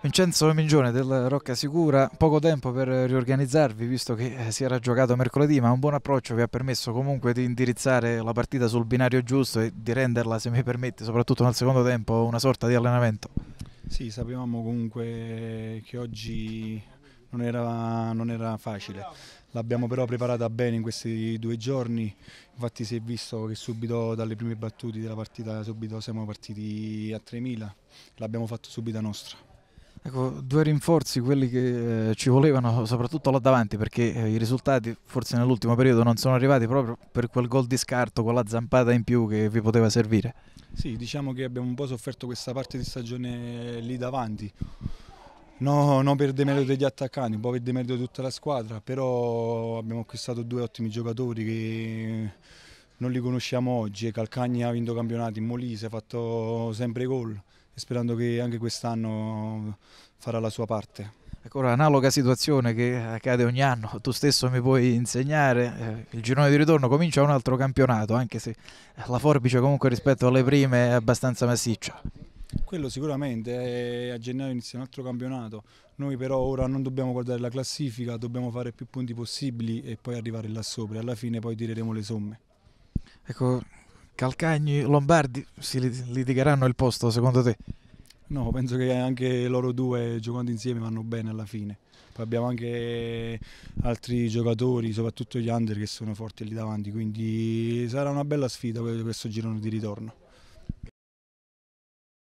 Vincenzo Mingione del Rocca Sicura, poco tempo per riorganizzarvi visto che eh, si era giocato mercoledì, ma un buon approccio vi ha permesso comunque di indirizzare la partita sul binario giusto e di renderla, se mi permette, soprattutto nel secondo tempo, una sorta di allenamento. Sì, sapevamo comunque che oggi non era, non era facile, l'abbiamo però preparata bene in questi due giorni, infatti si è visto che subito dalle prime battute della partita siamo partiti a 3.000, l'abbiamo fatto subito a nostra. Ecco, due rinforzi, quelli che eh, ci volevano, soprattutto là davanti, perché eh, i risultati forse nell'ultimo periodo non sono arrivati proprio per quel gol di scarto con la zampata in più che vi poteva servire. Sì, diciamo che abbiamo un po' sofferto questa parte di stagione lì davanti. non no per demerito degli attaccanti, un po' per demerito di tutta la squadra, però abbiamo acquistato due ottimi giocatori che non li conosciamo oggi. Calcagni ha vinto campionati in Molise, ha fatto sempre gol sperando che anche quest'anno farà la sua parte. Ecco, analoga situazione che accade ogni anno, tu stesso mi puoi insegnare, eh, il girone di ritorno comincia un altro campionato, anche se la forbice comunque rispetto alle prime è abbastanza massiccia. Quello sicuramente, eh, a gennaio inizia un altro campionato, noi però ora non dobbiamo guardare la classifica, dobbiamo fare più punti possibili e poi arrivare là sopra, alla fine poi tireremo le somme. Ecco, Calcagni, Lombardi si litigheranno il posto secondo te? No, penso che anche loro due giocando insieme vanno bene alla fine. Poi abbiamo anche altri giocatori, soprattutto gli under, che sono forti lì davanti, quindi sarà una bella sfida questo girone di ritorno.